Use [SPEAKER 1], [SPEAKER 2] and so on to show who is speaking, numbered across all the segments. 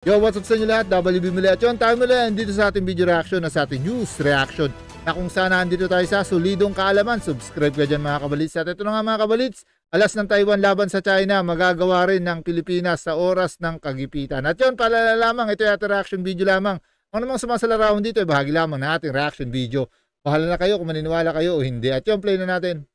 [SPEAKER 1] Yo, what's up sa inyo lahat? WB Muli at yun, tayo muli dito sa ating video reaction na sa ating news reaction na kung sana andito tayo sa Solidong Kaalaman. Subscribe ka dyan mga kabalits. At ito na nga mga kabalits, alas ng Taiwan laban sa China, magagawa rin ng Pilipinas sa oras ng kagipitan. At yon, palala lamang, ito yung reaction video lamang. Ang namang ano sumasalarawan dito, ay bahagi lamang na ating reaction video. Bahala na kayo kung maniniwala kayo o hindi. At yon, play na natin.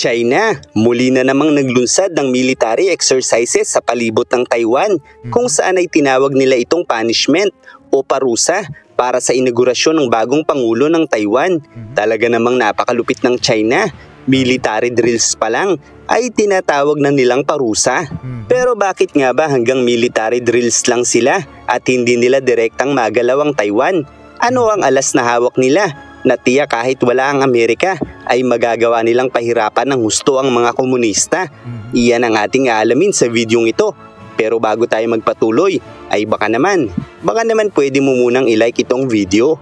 [SPEAKER 2] China muli na namang naglunsad ng military exercises sa palibot ng Taiwan hmm. kung saan ay tinawag nila itong punishment o parusa para sa inaugurasyon ng bagong Pangulo ng Taiwan. Hmm. Talaga namang napakalupit ng China. Military drills pa lang ay tinatawag na nilang parusa. Hmm. Pero bakit nga ba hanggang military drills lang sila at hindi nila direktang magalaw ang Taiwan? Ano ang alas na hawak nila na tiya kahit wala ang Amerika ay magagawa nilang pahirapan ng husto ang mga komunista. Mm-hmm. Iyan ang ating aalamin sa videong ito. Pero bago tayo magpatuloy, ay baka naman, baka naman pwede mo munang ilike itong video.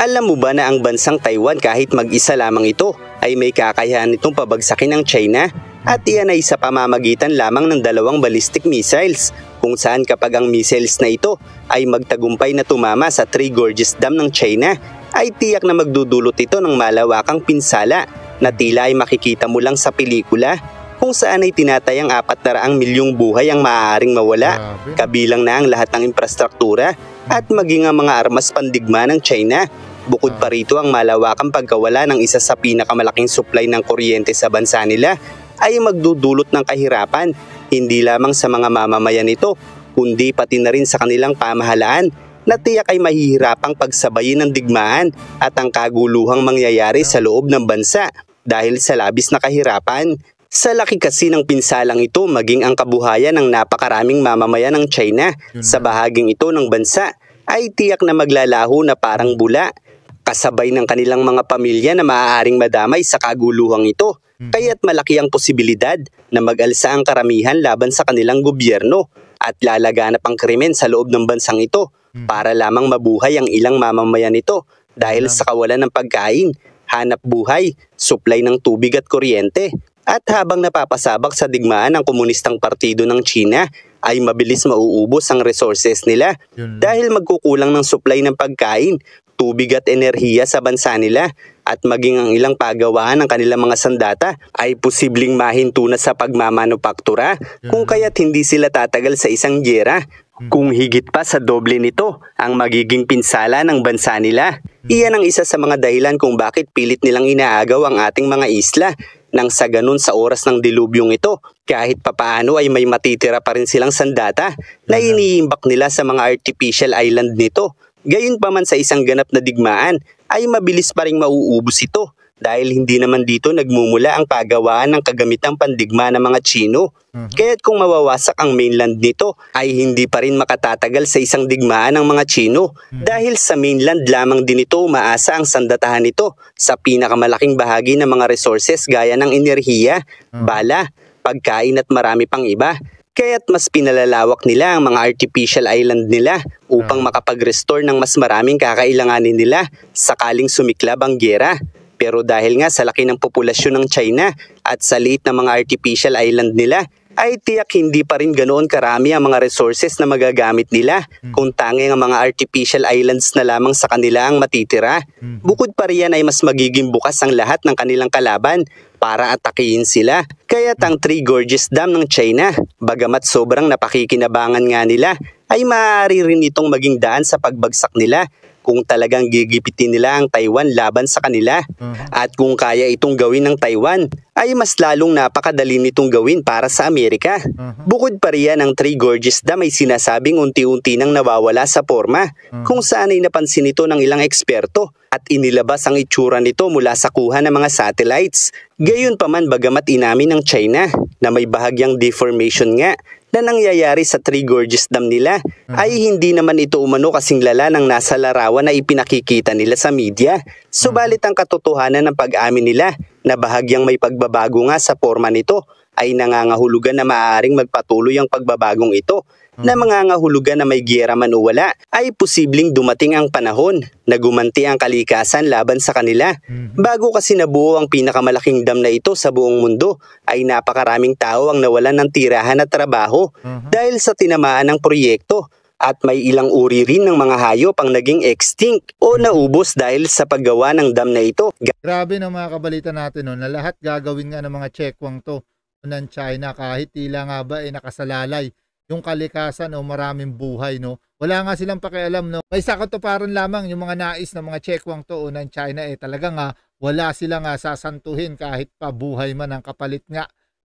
[SPEAKER 2] Alam mo ba na ang bansang Taiwan kahit mag-isa lamang ito ay may kakayahan itong pabagsakin ng China? At iyan ay sa pamamagitan lamang ng dalawang ballistic missiles kung saan kapag ang missiles na ito ay magtagumpay na tumama sa Three Gorges Dam ng China ay tiyak na magdudulot ito ng malawakang pinsala na tila ay makikita mo lang sa pelikula kung saan ay tinatayang ang 400 milyong buhay ang maaaring mawala, kabilang na ang lahat ng infrastruktura at maging ang mga armas pandigma ng China. Bukod pa rito ang malawakang pagkawala ng isa sa pinakamalaking supply ng kuryente sa bansa nila ay magdudulot ng kahirapan hindi lamang sa mga mamamayan ito, kundi pati na rin sa kanilang pamahalaan na tiyak ay mahihirapang pagsabayin ng digmaan at ang kaguluhang mangyayari sa loob ng bansa dahil sa labis na kahirapan. Sa laki kasi ng pinsalang ito maging ang kabuhayan ng napakaraming mamamayan ng China sa bahaging ito ng bansa ay tiyak na maglalaho na parang bula kasabay ng kanilang mga pamilya na maaaring madamay sa kaguluhang ito. Mm-hmm. kaya't malaki ang posibilidad na mag-alsa ang karamihan laban sa kanilang gobyerno at lalaganap ang krimen sa loob ng bansang ito mm-hmm. para lamang mabuhay ang ilang mamamayan nito dahil sa kawalan ng pagkain, hanap buhay, supply ng tubig at kuryente. At habang napapasabak sa digmaan ang Komunistang Partido ng China, ay mabilis mauubos ang resources nila dahil magkukulang ng supply ng pagkain tubig at enerhiya sa bansa nila at maging ang ilang pagawaan ng kanilang mga sandata ay posibleng mahinto na sa pagmamanufaktura kung hmm. kaya't hindi sila tatagal sa isang yera. Hmm. Kung higit pa sa doble nito ang magiging pinsala ng bansa nila. Hmm. Iyan ang isa sa mga dahilan kung bakit pilit nilang inaagaw ang ating mga isla nang sa ganun sa oras ng dilubyong ito, kahit papaano ay may matitira pa rin silang sandata na iniimbak nila sa mga artificial island nito Gayunpaman sa isang ganap na digmaan ay mabilis pa ring mauubos ito dahil hindi naman dito nagmumula ang pagawaan ng kagamitang pandigma ng mga Chino. mm Kaya't kung mawawasak ang mainland nito ay hindi pa rin makatatagal sa isang digmaan ng mga Chino mhm. dahil sa mainland lamang din ito umaasa ang sandatahan nito sa pinakamalaking bahagi ng mga resources gaya ng enerhiya, mhm. bala, pagkain at marami pang iba. Kaya't mas pinalalawak nila ang mga artificial island nila upang ah. makapag-restore ng mas maraming kakailanganin nila sakaling sumiklab ang gera. Pero dahil nga sa laki ng populasyon ng China at sa liit ng mga artificial island nila, ay tiyak hindi pa rin ganoon karami ang mga resources na magagamit nila hmm. kung tanging ang mga artificial islands na lamang sa kanila ang matitira. Hmm. Bukod pa riyan ay mas magiging bukas ang lahat ng kanilang kalaban para atakihin sila Kaya't ang Three Gorges Dam ng China, bagamat sobrang napakikinabangan nga nila, ay maaari rin itong maging daan sa pagbagsak nila kung talagang gigipitin nila ang Taiwan laban sa kanila. Mm-hmm. At kung kaya itong gawin ng Taiwan, ay mas lalong napakadali nitong gawin para sa Amerika. Mm-hmm. Bukod pa riyan ang Three Gorges Dam ay sinasabing unti-unti nang nawawala sa forma, mm-hmm. kung saan ay napansin ito ng ilang eksperto at inilabas ang itsura nito mula sa kuha ng mga satellites. Gayon pa man bagamat inamin ng China na may bahagyang deformation nga na nangyayari sa Three Gorges Dam nila mm. ay hindi naman ito umano kasing lala ng nasa larawan na ipinakikita nila sa media. Subalit ang katotohanan ng pag-amin nila na bahagyang may pagbabago nga sa forma nito ay nangangahulugan na maaaring magpatuloy ang pagbabagong ito na mangangahulugan hmm. na may giyera man o wala, ay posibleng dumating ang panahon na gumanti ang kalikasan laban sa kanila. Hmm. Bago kasi nabuo ang pinakamalaking dam na ito sa buong mundo, ay napakaraming tao ang nawalan ng tirahan at trabaho hmm. dahil sa tinamaan ng proyekto at may ilang uri rin ng mga hayop ang naging extinct o naubos dahil sa paggawa ng dam na ito.
[SPEAKER 1] Grabe na mga kabalita natin no, na lahat gagawin nga ng mga chekwang to ng China kahit tila nga ba eh nakasalalay yung kalikasan o maraming buhay no. Wala nga silang pakialam no. May sakatuparan lamang yung mga nais ng mga Chekwang to ng China eh talaga nga wala sila nga sasantuhin kahit pa buhay man ang kapalit nga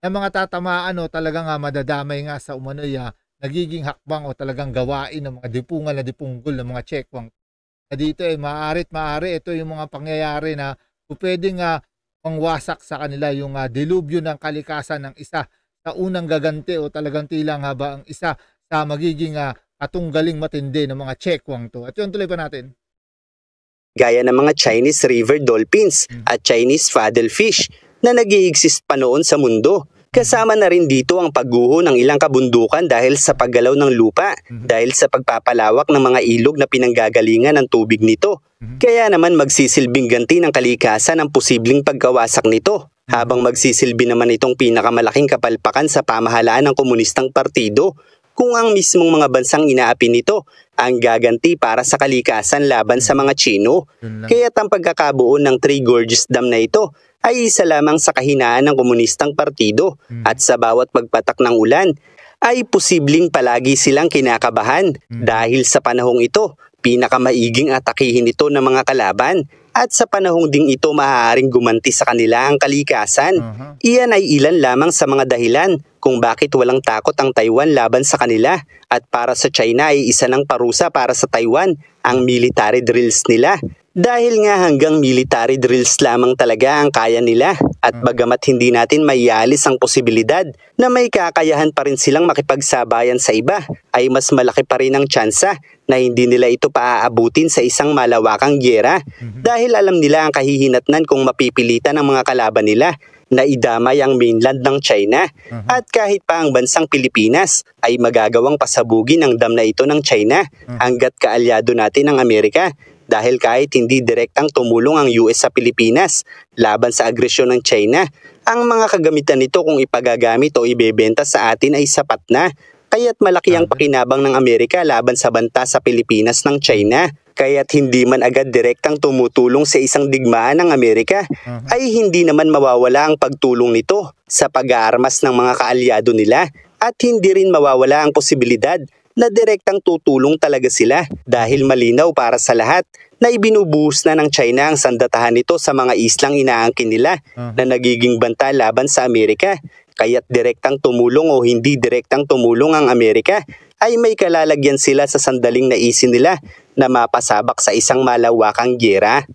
[SPEAKER 1] ng mga tatamaan o talaga nga madadamay nga sa umano'y ah, nagiging hakbang o talagang gawain ng mga dipungal na dipunggol ng mga Chekwang. Na dito eh, maarit maari ito yung mga pangyayari na pwedeng nga uh, pangwasak sa kanila yung uh, dilubyo ng kalikasan ng isa taunang gagante o talagang tila nga ba ang isa sa magiging uh, ah, atunggaling matindi ng mga Chekwang to? At yun tuloy pa natin
[SPEAKER 2] gaya ng mga Chinese river dolphins hmm. at Chinese fish na nag-i-exist pa noon sa mundo. Kasama na rin dito ang pagguho ng ilang kabundukan dahil sa paggalaw ng lupa, hmm. dahil sa pagpapalawak ng mga ilog na pinanggagalingan ng tubig nito Mhm. Kaya naman magsisilbing ganti ng kalikasan ang posibleng pagkawasak nito habang magsisilbi naman itong pinakamalaking kapalpakan sa pamahalaan ng komunistang partido kung ang mismong mga bansang inaapi nito ang gaganti para sa kalikasan laban sa mga Chino. Kaya't ang pagkakabuo ng Three Gorges Dam na ito ay isa lamang sa kahinaan ng komunistang partido hmm. at sa bawat pagpatak ng ulan ay posibleng palagi silang kinakabahan hmm. dahil sa panahong ito Pinakamaiging atakihin ito ng mga kalaban at sa panahong ding ito maaaring gumanti sa kanila ang kalikasan. Uh-huh. Iyan ay ilan lamang sa mga dahilan kung bakit walang takot ang Taiwan laban sa kanila at para sa China ay isa ng parusa para sa Taiwan ang military drills nila dahil nga hanggang military drills lamang talaga ang kaya nila at hmm. bagamat hindi natin maialis ang posibilidad na may kakayahan pa rin silang makipagsabayan sa iba ay mas malaki pa rin ang tsansa na hindi nila ito paaabutin sa isang malawakang gyera mm-hmm. dahil alam nila ang kahihinatnan kung mapipilitan ang mga kalaban nila na idamay ang mainland ng China mm-hmm. at kahit pa ang bansang Pilipinas ay magagawang pasabugin ang dam na ito ng China mm-hmm. hanggat kaalyado natin ang Amerika dahil kahit hindi direktang tumulong ang US sa Pilipinas laban sa agresyon ng China, ang mga kagamitan nito kung ipagagamit o ibebenta sa atin ay sapat na kaya't malaki ang pakinabang ng Amerika laban sa banta sa Pilipinas ng China. Kaya't hindi man agad direktang tumutulong sa isang digmaan ng Amerika, mm-hmm. ay hindi naman mawawala ang pagtulong nito sa pag-aarmas ng mga kaalyado nila at hindi rin mawawala ang posibilidad na direktang tutulong talaga sila dahil malinaw para sa lahat na ibinubuhos na ng China ang sandatahan nito sa mga islang inaangkin nila ah. na nagiging banta laban sa Amerika. Kaya't direktang tumulong o hindi direktang tumulong ang Amerika ay may kalalagyan sila sa sandaling naisin nila na mapasabak sa isang malawakang gyera.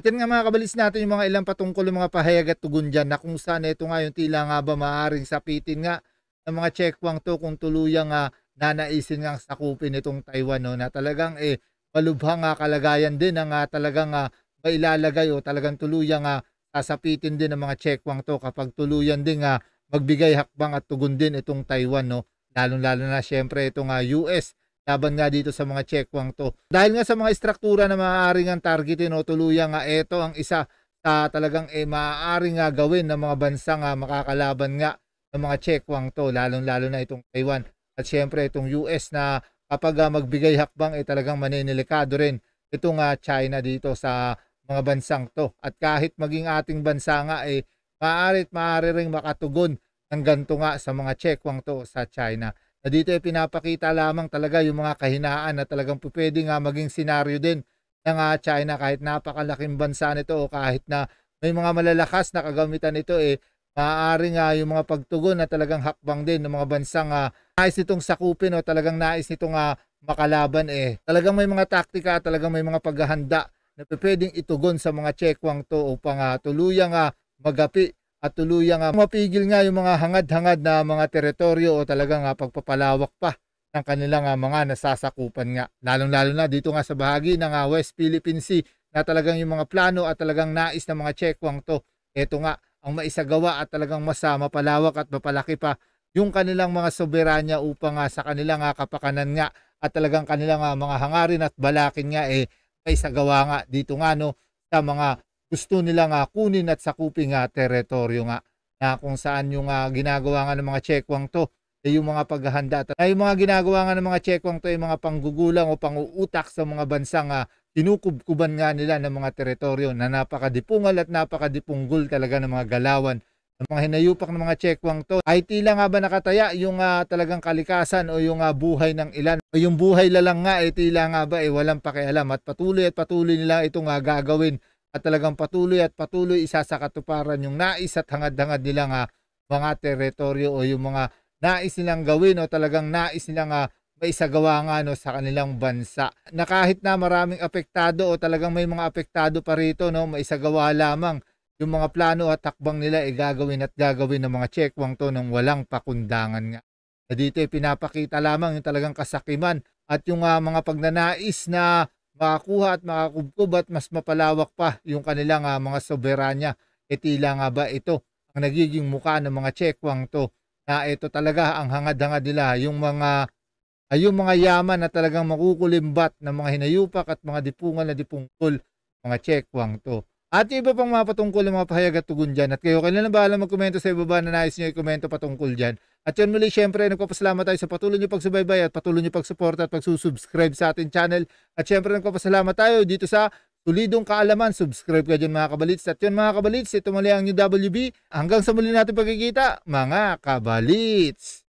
[SPEAKER 1] At yan nga mga kabalis natin yung mga ilang patungkol ng mga pahayag at tugon dyan na kung saan ito nga yung tila nga ba maaaring sapitin nga ng mga chekwang to kung tuluyang uh, nanaisin nga sakupin itong Taiwan no, na talagang eh malubhang nga ah, kalagayan din ang uh, talagang uh, mailalagay o talagang tuluyang uh, sasapitin din ng mga chekwang to kapag tuluyan din uh, magbigay hakbang at tugon din itong Taiwan no lalong lalo na siyempre ito nga US laban nga dito sa mga checkwang to. Dahil nga sa mga istruktura na maaaring ang targetin o tuluyan nga ito ang isa sa talagang eh, maaaring nga gawin ng mga bansa nga makakalaban nga ng mga checkwang to lalong-lalo na itong Taiwan at syempre itong US na kapag ah, magbigay hakbang eh talagang maninilikado rin itong uh, China dito sa mga bansang to at kahit maging ating bansa nga eh maaari at maaari ring makatugon ng ganto nga sa mga checkwang to sa China na dito ay pinapakita lamang talaga yung mga kahinaan na talagang pwede nga maging senaryo din ng uh, China kahit napakalaking bansa nito o kahit na may mga malalakas na kagamitan nito eh maaari nga yung mga pagtugon na talagang hakbang din ng mga bansang uh, nais nitong sakupin o talagang nais nitong uh, makalaban eh talagang may mga taktika talagang may mga paghahanda na pwedeng itugon sa mga chekwang to upang uh, tuluyang uh, magapi at tuluyang uh, mapigil nga yung mga hangad-hangad na mga teritoryo o talagang uh, pagpapalawak pa ng kanilang uh, mga nasasakupan nga. Lalong-lalo na dito nga sa bahagi ng uh, West Philippine Sea na talagang yung mga plano at talagang nais ng mga Chekwang to, eto nga ang maisagawa at talagang masama palawak at mapalaki pa yung kanilang mga soberanya upang uh, sa kanilang uh, kapakanan nga at talagang kanilang uh, mga hangarin at balakin nga eh maisagawa nga dito nga no sa mga gusto nila nga kunin at sakupin nga teritoryo nga na kung saan yung uh, ginagawa nga ng mga Chekwang to ay eh, yung mga paghahanda at yung mga ginagawa nga ng mga Chekwang to ay mga panggugulang o panguutak sa mga bansang uh, tinukubkuban nga nila ng mga teritoryo na napakadipungal at napakadipunggol talaga ng mga galawan ng mga hinayupak ng mga Chekwang to ay tila nga ba nakataya yung uh, talagang kalikasan o yung uh, buhay ng ilan o yung buhay lalang nga ay eh, tila nga ba ay eh, walang pakialam at patuloy at patuloy nila itong uh, gagawin at talagang patuloy at patuloy isasakatuparan yung nais at hangad-hangad nilang uh, mga teritoryo o yung mga nais nilang gawin o talagang nais nilang uh, ah, may nga no, sa kanilang bansa. Na kahit na maraming apektado o talagang may mga apektado pa rito, no, maisagawa lamang yung mga plano at takbang nila ay eh, gagawin at gagawin ng mga checkwang to ng walang pakundangan nga. Na dito ay eh, pinapakita lamang yung talagang kasakiman at yung uh, mga pagnanais na makakuha at makakubkob at mas mapalawak pa yung kanilang uh, mga soberanya. E tila nga ba ito ang nagiging muka ng mga Chekwang to na ito talaga ang hangad-hangad nila yung mga ay ah, yung mga yaman na talagang makukulimbat ng mga hinayupak at mga dipungan na dipungkol mga Chekwang to. At yung iba pang mga patungkol ng mga pahayag at tugon dyan. At kayo, kailan na lang bahala magkomento sa ibaba na nais nyo i-komento patungkol dyan. At yan muli, syempre, nagpapasalamat tayo sa patuloy nyo pagsubaybay at patuloy nyo pagsuporta at pagsusubscribe sa ating channel. At syempre, nagpapasalamat tayo dito sa Tulidong Kaalaman. Subscribe ka dyan mga kabalits. At yun mga kabalits, ito muli ang new WB. Hanggang sa muli natin pagkikita, mga kabalits.